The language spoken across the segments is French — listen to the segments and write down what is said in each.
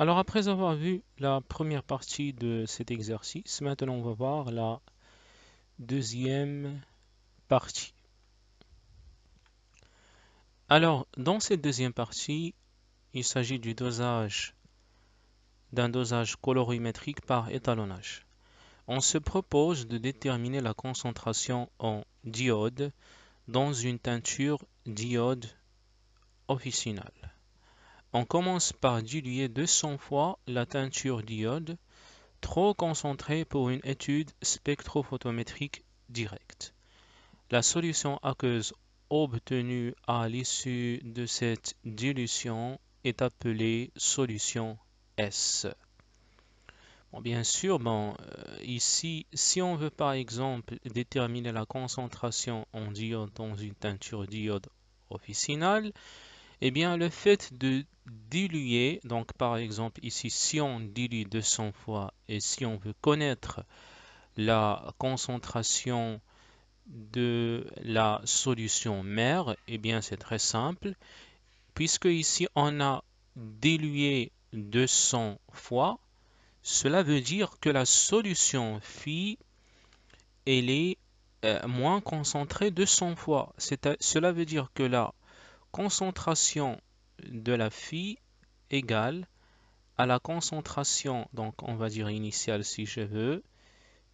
Alors après avoir vu la première partie de cet exercice, maintenant on va voir la deuxième partie. Alors dans cette deuxième partie, il s'agit du dosage d'un dosage colorimétrique par étalonnage. On se propose de déterminer la concentration en diode dans une teinture diode officinale. On commence par diluer 200 fois la teinture d'iode trop concentrée pour une étude spectrophotométrique directe. La solution aqueuse obtenue à l'issue de cette dilution est appelée solution S. Bon, bien sûr, euh, ici, si on veut par exemple déterminer la concentration en diode dans une teinture diode officinale, eh bien, le fait de diluer, donc par exemple ici, si on dilue 200 fois et si on veut connaître la concentration de la solution mère, eh bien c'est très simple, puisque ici on a dilué 200 fois, cela veut dire que la solution phi, elle est euh, moins concentrée 200 fois. cela veut dire que là concentration de la phi égale à la concentration, donc on va dire initiale si je veux,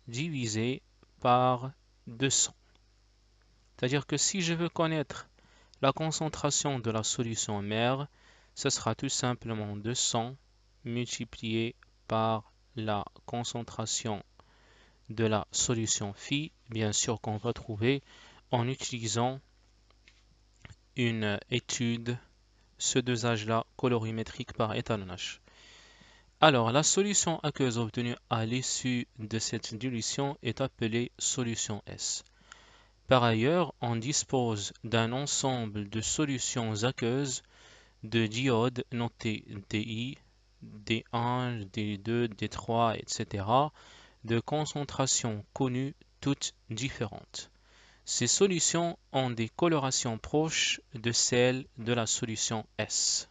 divisée par 200. C'est-à-dire que si je veux connaître la concentration de la solution mère, ce sera tout simplement 200 multiplié par la concentration de la solution phi, bien sûr qu'on va trouver en utilisant une étude ce dosage-là colorimétrique par étalonnage. Alors, la solution aqueuse obtenue à l'issue de cette dilution est appelée solution S. Par ailleurs, on dispose d'un ensemble de solutions aqueuses de diodes notées DI, D1, D2, D3, etc., de concentrations connues toutes différentes. Ces solutions ont des colorations proches de celles de la solution S.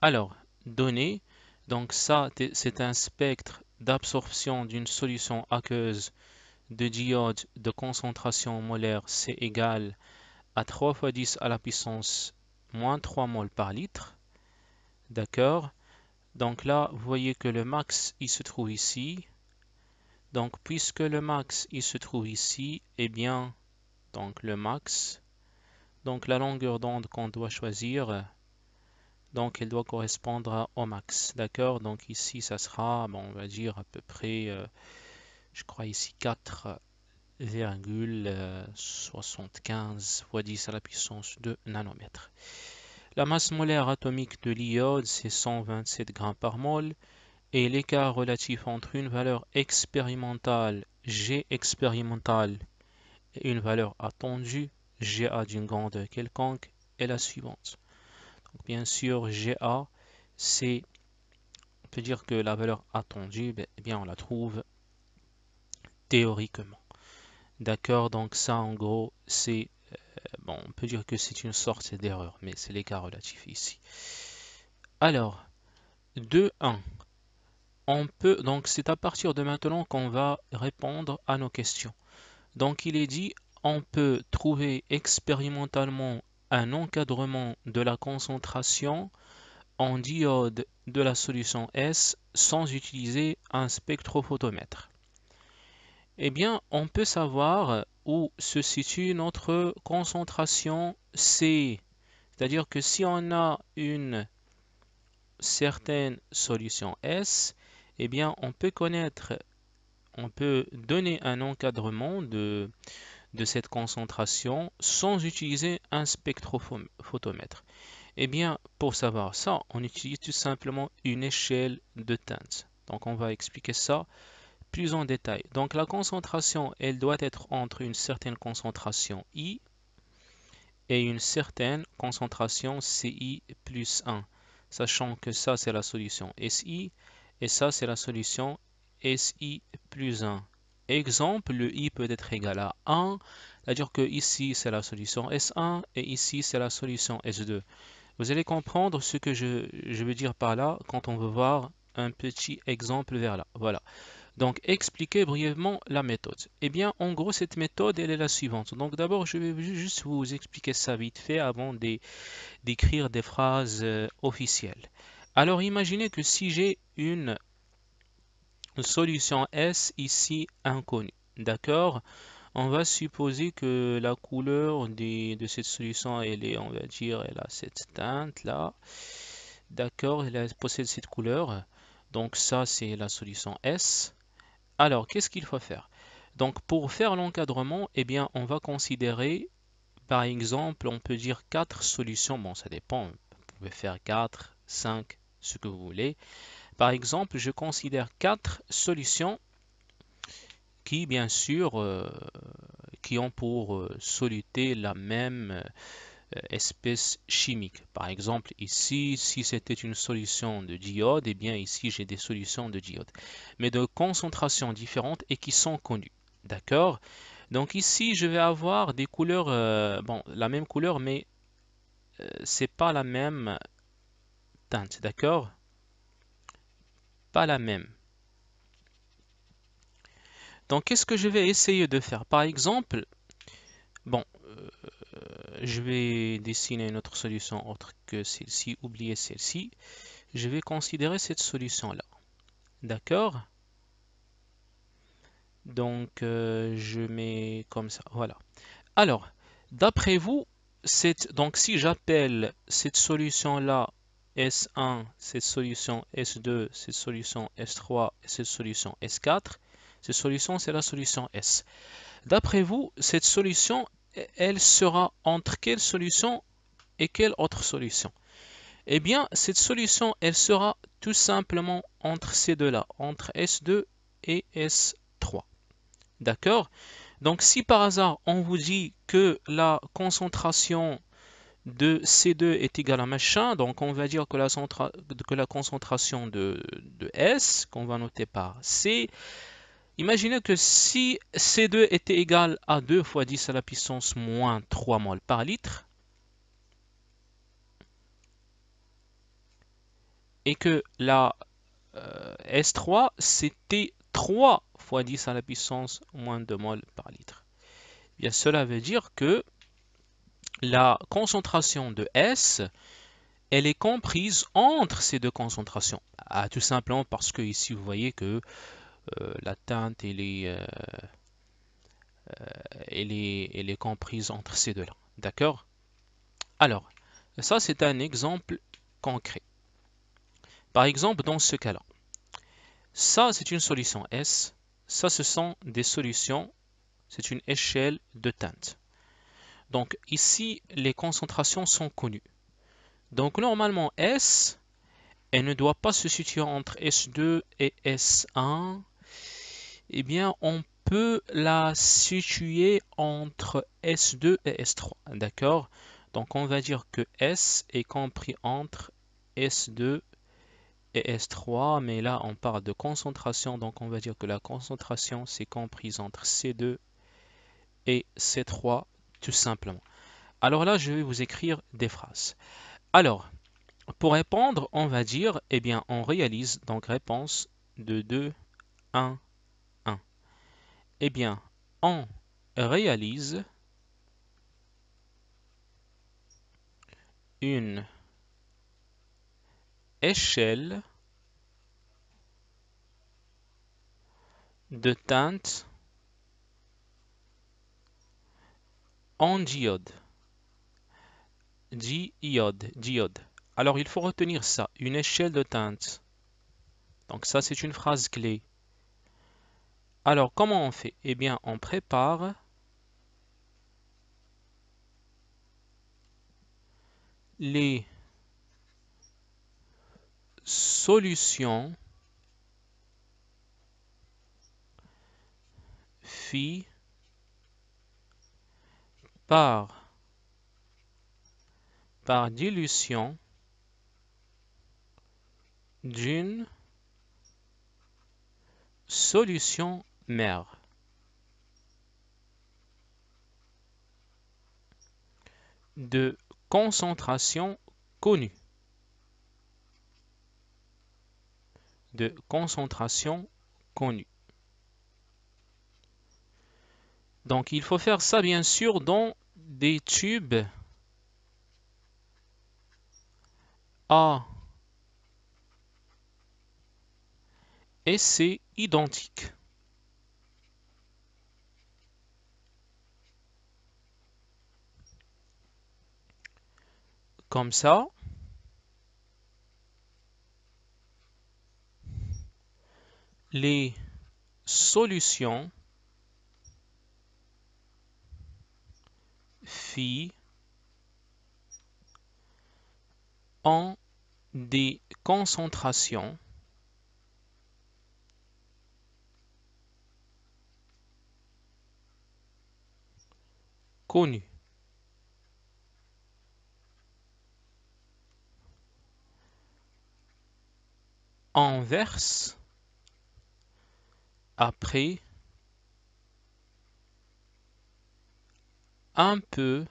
Alors, données, donc ça c'est un spectre d'absorption d'une solution aqueuse de diode de concentration molaire C égal à 3 fois 10 à la puissance moins 3 mol par litre. D'accord Donc là, vous voyez que le max, il se trouve ici. Donc, puisque le max, il se trouve ici, eh bien, donc le max, donc la longueur d'onde qu'on doit choisir, donc elle doit correspondre au max, d'accord Donc ici, ça sera, on va dire à peu près, euh, je crois ici 4,75 fois 10 à la puissance de nanomètres. La masse molaire atomique de l'iode, c'est 127 grammes par mol. Et l'écart relatif entre une valeur expérimentale g expérimentale et une valeur attendue GA d'une grande quelconque est la suivante. Donc, bien sûr, GA, c'est, on peut dire que la valeur attendue, ben, eh bien, on la trouve théoriquement. D'accord, donc ça, en gros, c'est, euh, bon, on peut dire que c'est une sorte d'erreur, mais c'est l'écart relatif ici. Alors, 2, 1 on peut donc c'est à partir de maintenant qu'on va répondre à nos questions donc il est dit on peut trouver expérimentalement un encadrement de la concentration en diode de la solution S sans utiliser un spectrophotomètre Eh bien, on peut savoir où se situe notre concentration C. C'est-à-dire que si on a une certaine solution S, eh bien, on peut connaître, on peut donner un encadrement de, de cette concentration sans utiliser un spectrophotomètre Eh bien, pour savoir ça, on utilise tout simplement une échelle de teintes Donc, on va expliquer ça plus en détail. Donc, la concentration, elle doit être entre une certaine concentration I et une certaine concentration CI plus 1, sachant que ça, c'est la solution SI et ça, c'est la solution SI plus 1. Exemple, le i peut être égal à 1, c'est-à-dire que ici c'est la solution S1 et ici c'est la solution S2. Vous allez comprendre ce que je, veux dire par là quand on veut voir un petit exemple vers là. Voilà. Donc, expliquer brièvement la méthode. Eh bien, en gros, cette méthode, elle est la suivante. Donc, d'abord, je vais juste vous expliquer ça vite fait avant d'écrire des phrases euh, officielles. Alors imaginez que si j'ai une solution S ici inconnue, d'accord On va supposer que la couleur de, cette solution, elle est, on va dire, elle a cette teinte là, d'accord Elle possède cette couleur, donc ça c'est la solution S. Alors qu'est-ce qu'il faut faire Donc pour faire l'encadrement, eh bien on va considérer, par exemple, on peut dire quatre solutions, bon ça dépend, vous pouvez faire 4, 5, ce que vous voulez. Par exemple, je considère quatre solutions qui, bien sûr, euh, qui ont pour euh, soluté la même euh, espèce chimique. Par exemple, ici, si c'était une solution de diode, et eh bien ici, j'ai des solutions de diode, mais de concentrations différentes et qui sont connues. D'accord Donc ici, je vais avoir des couleurs, bon, la même couleur, mais c'est pas la même d'accord Pas la même. Donc, qu'est-ce que je vais essayer de faire Par exemple, bon, euh, je vais dessiner une autre solution autre que celle-ci, oublier celle-ci. Je vais considérer cette solution-là, d'accord donc, euh, je mets comme ça, voilà. Alors, d'après vous, c'est donc si j'appelle cette solution-là S1, cette solution S2, cette solution S3 c'est cette solution S4. Cette solution, c'est la solution S. D'après vous, cette solution, elle sera entre quelle solution et quelle autre solution Eh bien, cette solution, elle sera tout simplement entre ces deux-là, entre S2 et S3. D'accord Donc, si par hasard, on vous dit que la concentration de C2 est égal à machin, donc on va dire que la, concentration de, S, qu'on va noter par C, imaginez que si C2 était égal à 2 fois 10 à la puissance moins 3 mol par litre, et que la euh, S3, c'était 3 fois 10 à la puissance moins 2 mol par litre. Bien, cela veut dire que la concentration de S, elle est comprise entre ces deux concentrations. Ah, tout simplement parce que ici, vous voyez que euh, la teinte, euh, euh, elle, est, elle est comprise entre ces deux-là. D'accord Alors, ça, c'est un exemple concret. Par exemple, dans ce cas-là, ça, c'est une solution S. Ça, ce sont des solutions, c'est une échelle de teinte. Donc ici, les concentrations sont connues. Donc normalement, S, elle ne doit pas se situer entre S2 et S1. Eh bien, on peut la situer entre S2 et S3, d'accord Donc on va dire que S est compris entre S2 et S3, mais là on parle de concentration, donc on va dire que la concentration c'est comprise entre C2 et C3, tout simplement. Alors là, je vais vous écrire des phrases. Alors, pour répondre, on va dire, eh bien, on réalise donc réponse de 2, 1, 1. Eh bien, on réalise une échelle de teinte en diode. Diode, diode. Alors il faut retenir ça, une échelle de teinte. Donc ça c'est une phrase clé. Alors comment on fait Eh bien on prépare les solutions phi par, par dilution d'une solution mère. de concentration connue. De concentration connue. Donc il faut faire ça bien sûr dans des tubes A et C identiques. Comme ça. Les solutions en des concentrations connues. en verse après un peu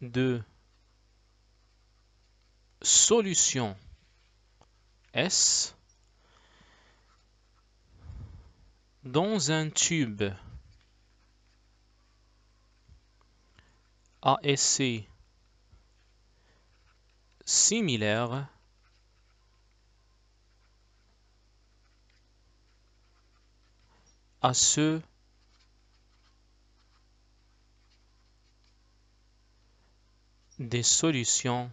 de solution S dans un tube à similaire à ceux des solutions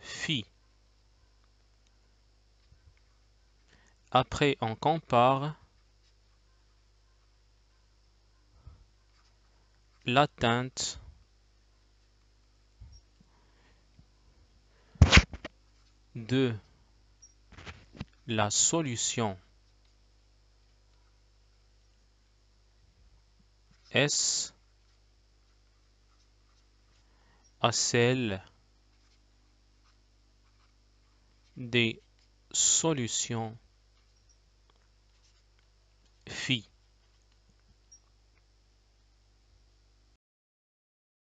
phi. Après, on compare l'atteinte de la solution S à celle des solutions phi.